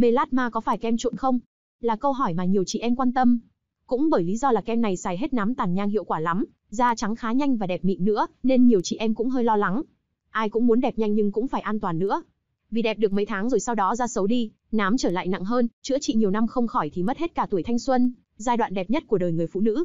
Melasma có phải kem trộn không? Là câu hỏi mà nhiều chị em quan tâm. Cũng bởi lý do là kem này xài hết nắm tàn nhang hiệu quả lắm, da trắng khá nhanh và đẹp mịn nữa, nên nhiều chị em cũng hơi lo lắng. Ai cũng muốn đẹp nhanh nhưng cũng phải an toàn nữa. Vì đẹp được mấy tháng rồi sau đó da xấu đi, nám trở lại nặng hơn, chữa trị nhiều năm không khỏi thì mất hết cả tuổi thanh xuân, giai đoạn đẹp nhất của đời người phụ nữ.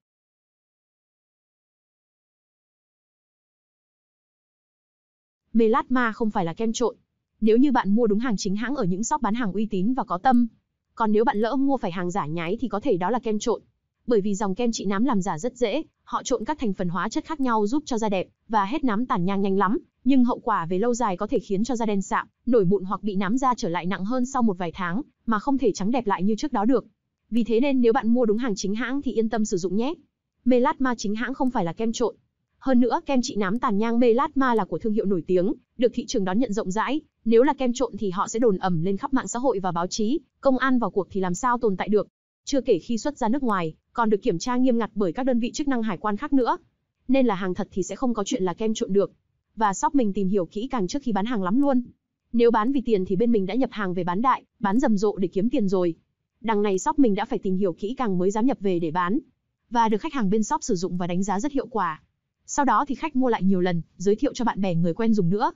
Melatma không phải là kem trộn. Nếu như bạn mua đúng hàng chính hãng ở những shop bán hàng uy tín và có tâm, còn nếu bạn lỡ mua phải hàng giả nhái thì có thể đó là kem trộn. Bởi vì dòng kem trị nám làm giả rất dễ, họ trộn các thành phần hóa chất khác nhau giúp cho da đẹp và hết nám tàn nhang nhanh lắm, nhưng hậu quả về lâu dài có thể khiến cho da đen sạm, nổi mụn hoặc bị nám da trở lại nặng hơn sau một vài tháng, mà không thể trắng đẹp lại như trước đó được. Vì thế nên nếu bạn mua đúng hàng chính hãng thì yên tâm sử dụng nhé. Melatma chính hãng không phải là kem trộn. Hơn nữa, kem trị nám tàn nhang Melatma là của thương hiệu nổi tiếng, được thị trường đón nhận rộng rãi, nếu là kem trộn thì họ sẽ đồn ẩm lên khắp mạng xã hội và báo chí, công an vào cuộc thì làm sao tồn tại được. Chưa kể khi xuất ra nước ngoài, còn được kiểm tra nghiêm ngặt bởi các đơn vị chức năng hải quan khác nữa. Nên là hàng thật thì sẽ không có chuyện là kem trộn được. Và shop mình tìm hiểu kỹ càng trước khi bán hàng lắm luôn. Nếu bán vì tiền thì bên mình đã nhập hàng về bán đại, bán rầm rộ để kiếm tiền rồi. Đằng này shop mình đã phải tìm hiểu kỹ càng mới dám nhập về để bán. Và được khách hàng bên shop sử dụng và đánh giá rất hiệu quả sau đó thì khách mua lại nhiều lần, giới thiệu cho bạn bè người quen dùng nữa.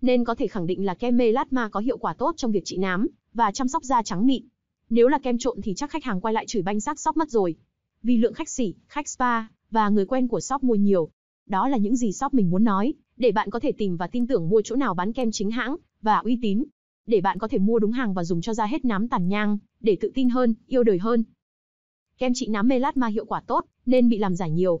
Nên có thể khẳng định là kem melasma có hiệu quả tốt trong việc trị nám và chăm sóc da trắng mịn. Nếu là kem trộn thì chắc khách hàng quay lại chửi banh xác shop mất rồi. Vì lượng khách xỉ, khách spa và người quen của shop mua nhiều. Đó là những gì shop mình muốn nói, để bạn có thể tìm và tin tưởng mua chỗ nào bán kem chính hãng và uy tín. Để bạn có thể mua đúng hàng và dùng cho da hết nám tàn nhang, để tự tin hơn, yêu đời hơn. Kem trị nám melasma hiệu quả tốt, nên bị làm giả nhiều,